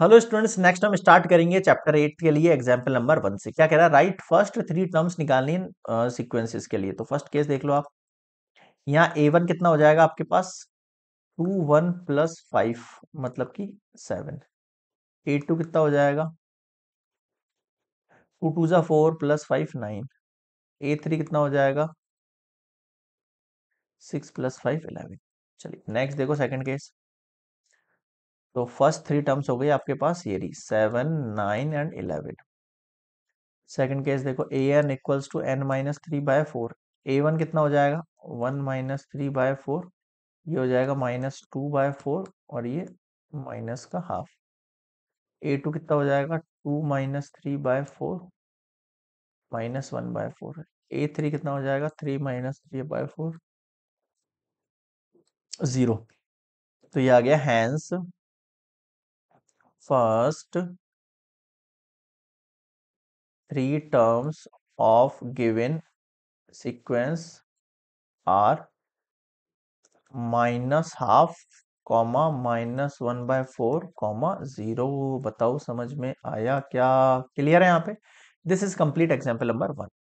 hello students next हम start करेंगे chapter eight के लिए एग्जाम्पल नंबर वन से क्या कह रहा है राइट फर्स्ट थ्री टर्म्स निकालने सीक्वेंसेस के लिए तो फर्स्ट केस देख लो आप यहाँ ए वन कितना हो जाएगा आपके पास टू वन प्लस फाइव मतलब कि सेवन ए टू कितना हो जाएगा टू टू जा four plus five nine A three कितना हो जाएगा सिक्स प्लस फाइव इलेवन चलिए नेक्स्ट देखो सेकेंड केस तो फर्स्ट थ्री टर्म्स हो गई आपके पास ये रही seven nine and eleven second case देखो A N equals to N minus three by four A one कितना हो जाएगा one minus three by four ये हो जाएगा माइनस टू बाय फोर और ये माइनस का हाफ ए टू कितना हो जाएगा two minus three by four minus one by four A three कितना हो जाएगा three minus three by four zero तो ये आ गया hence first three terms of given sequence are minus half comma minus one by four comma zero बताओ समझ में आया क्या क्लियर है यहाँ पे this is complete example number one